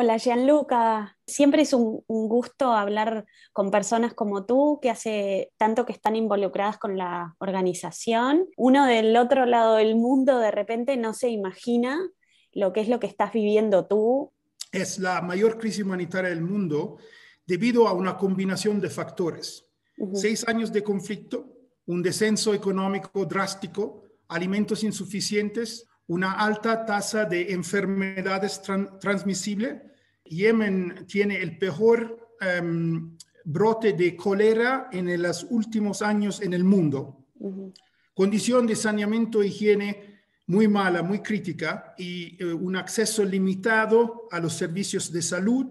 Hola Gianluca, siempre es un, gusto hablar con personas como tú que hace tanto que están involucradas con la organización. Uno del otro lado del mundo de repente no se imagina lo que es lo que estás viviendo tú. Es la mayor crisis humanitaria del mundo debido a una combinación de factores. Seis años de conflicto, un descenso económico drástico, alimentos insuficientes, una alta tasa de enfermedades transmisibles. Yemen tiene el peor em, brote de cólera en los últimos años en el mundo. Condición de saneamiento e higiene muy mala, muy crítica, y eh, un acceso limitado a los servicios de salud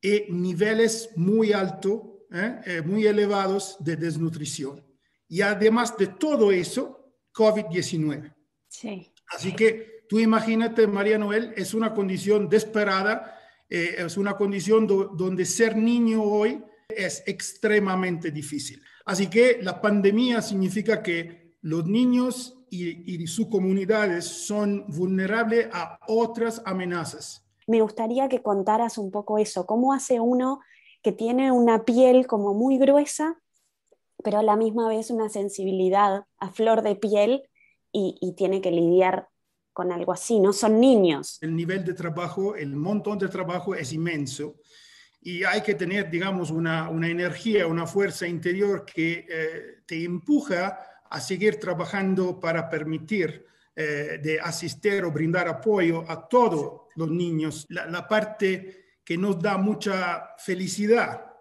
y niveles muy altos, eh, eh, muy elevados de desnutrición. Y además de todo eso, COVID-19. Sí. Así que tú imagínate, María Noel, es una condición desesperada, eh, es una condición donde ser niño hoy es extremadamente difícil. Así que la pandemia significa que los niños y, y sus comunidades son vulnerables a otras amenazas. Me gustaría que contaras un poco eso, cómo hace uno que tiene una piel como muy gruesa, pero a la misma vez una sensibilidad a flor de piel y, tiene que lidiar con algo así, no son niños. El nivel de trabajo, el montón de trabajo es inmenso y hay que tener, digamos, una, energía, una fuerza interior que eh, te empuja a seguir trabajando para permitir eh, de asistir o brindar apoyo a todos los niños. La, parte que nos da mucha felicidad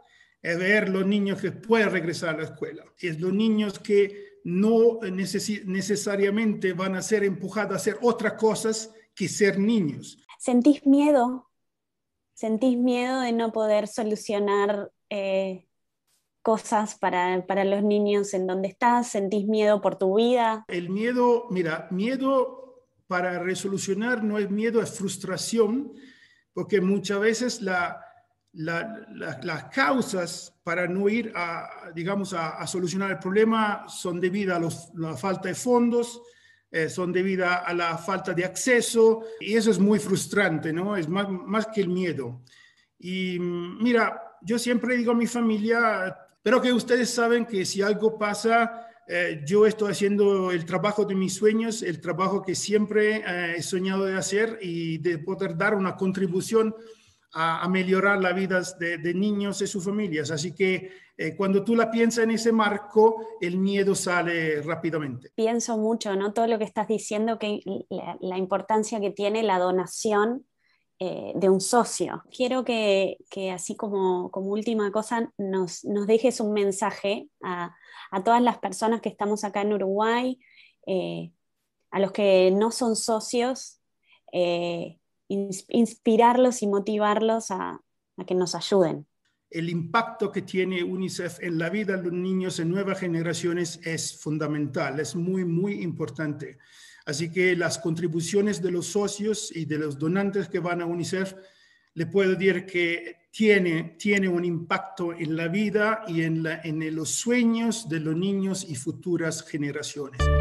es ver los niños que pueden regresar a la escuela, es los niños que no eh, necesariamente van a ser empujadas a hacer otras cosas que ser niños. ¿Sentís miedo? ¿Sentís miedo de no poder solucionar eh, cosas para, para los niños en donde estás? ¿Sentís miedo por tu vida? El miedo, mira, miedo para resolucionar no es miedo, es frustración, porque muchas veces la, las causas para no ir a, digamos, a, solucionar el problema son debidas a la falta de fondos, eh, son debidas a la falta de acceso, y eso es muy frustrante, ¿no? Es más, más que el miedo. Y mm, mira, yo siempre digo a mi familia, pero que ustedes saben que si algo pasa, eh, yo estoy haciendo el trabajo de mis sueños, el trabajo que siempre eh, he soñado de hacer y de poder dar una contribución a, mejorar la vida de, niños y sus familias. Así que eh, cuando tú la piensas en ese marco, el miedo sale rápidamente. Pienso mucho, ¿no? Todo lo que estás diciendo, que la, importancia que tiene la donación eh, de un socio. Quiero que, así como, como, última cosa nos, dejes un mensaje a, todas las personas que estamos acá en Uruguay, eh, a los que no son socios, inspirarlos y motivarlos a, que nos ayuden. El impacto que tiene UNICEF en la vida de los niños en nuevas generaciones es fundamental, es muy, muy importante. Así que las contribuciones de los socios y de los donantes que van a UNICEF, le puedo decir que tiene, tiene un impacto en la vida y en, en los sueños de los niños y futuras generaciones.